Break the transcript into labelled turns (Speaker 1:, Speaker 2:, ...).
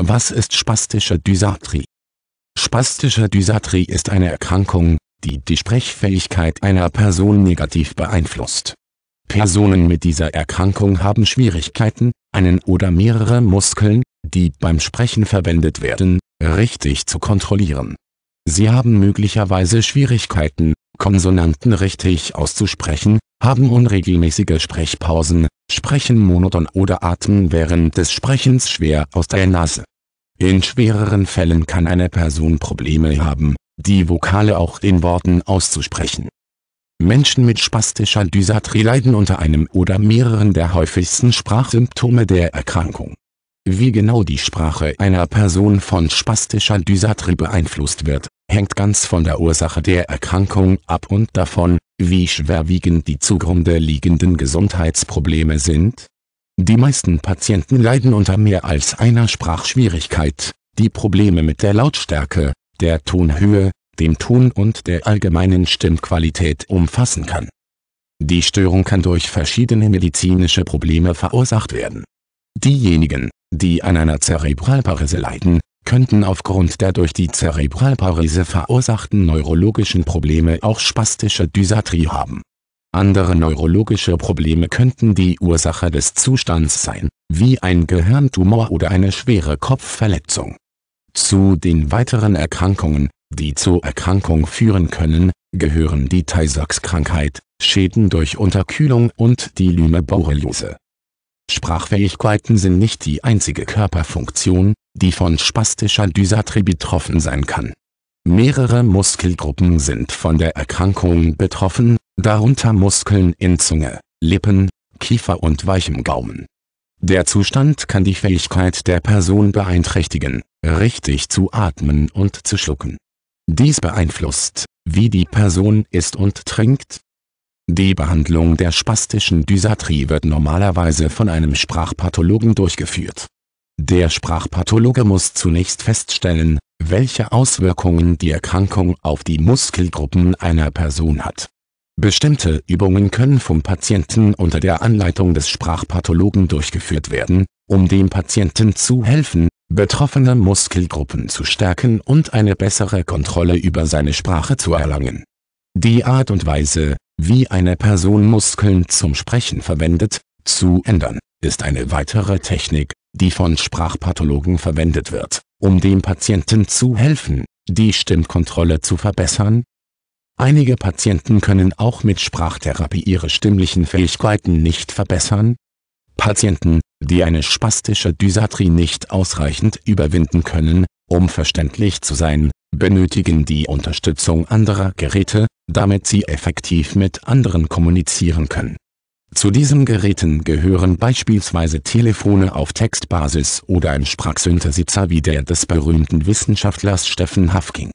Speaker 1: Was ist spastische Dysarthrie? Spastische Dysarthrie ist eine Erkrankung, die die Sprechfähigkeit einer Person negativ beeinflusst. Personen mit dieser Erkrankung haben Schwierigkeiten, einen oder mehrere Muskeln, die beim Sprechen verwendet werden, richtig zu kontrollieren. Sie haben möglicherweise Schwierigkeiten, Konsonanten richtig auszusprechen, haben unregelmäßige Sprechpausen, Sprechen monoton oder Atmen während des Sprechens schwer aus der Nase. In schwereren Fällen kann eine Person Probleme haben, die Vokale auch in Worten auszusprechen. Menschen mit spastischer Dysatrie leiden unter einem oder mehreren der häufigsten Sprachsymptome der Erkrankung. Wie genau die Sprache einer Person von spastischer Dysatrie beeinflusst wird, hängt ganz von der Ursache der Erkrankung ab und davon, wie schwerwiegend die zugrunde liegenden Gesundheitsprobleme sind? Die meisten Patienten leiden unter mehr als einer Sprachschwierigkeit, die Probleme mit der Lautstärke, der Tonhöhe, dem Ton und der allgemeinen Stimmqualität umfassen kann. Die Störung kann durch verschiedene medizinische Probleme verursacht werden. Diejenigen, die an einer Zerebralparese leiden, könnten aufgrund der durch die Zerebralparese verursachten neurologischen Probleme auch spastische Dysarthrie haben. Andere neurologische Probleme könnten die Ursache des Zustands sein, wie ein Gehirntumor oder eine schwere Kopfverletzung. Zu den weiteren Erkrankungen, die zur Erkrankung führen können, gehören die Tay-Sachs-Krankheit, Schäden durch Unterkühlung und die Lyme-Borreliose. Sprachfähigkeiten sind nicht die einzige Körperfunktion, die von spastischer Dysarthrie betroffen sein kann. Mehrere Muskelgruppen sind von der Erkrankung betroffen, darunter Muskeln in Zunge, Lippen, Kiefer und weichem Gaumen. Der Zustand kann die Fähigkeit der Person beeinträchtigen, richtig zu atmen und zu schlucken. Dies beeinflusst, wie die Person isst und trinkt, die Behandlung der spastischen Dysarthrie wird normalerweise von einem Sprachpathologen durchgeführt. Der Sprachpathologe muss zunächst feststellen, welche Auswirkungen die Erkrankung auf die Muskelgruppen einer Person hat. Bestimmte Übungen können vom Patienten unter der Anleitung des Sprachpathologen durchgeführt werden, um dem Patienten zu helfen, betroffene Muskelgruppen zu stärken und eine bessere Kontrolle über seine Sprache zu erlangen. Die Art und Weise, wie eine Person Muskeln zum Sprechen verwendet, zu ändern, ist eine weitere Technik, die von Sprachpathologen verwendet wird, um dem Patienten zu helfen, die Stimmkontrolle zu verbessern. Einige Patienten können auch mit Sprachtherapie ihre stimmlichen Fähigkeiten nicht verbessern. Patienten, die eine spastische Dysatrie nicht ausreichend überwinden können, um verständlich zu sein, benötigen die Unterstützung anderer Geräte, damit sie effektiv mit anderen kommunizieren können. Zu diesen Geräten gehören beispielsweise Telefone auf Textbasis oder ein Sprachsynthesizer wie der des berühmten Wissenschaftlers Steffen Hafking.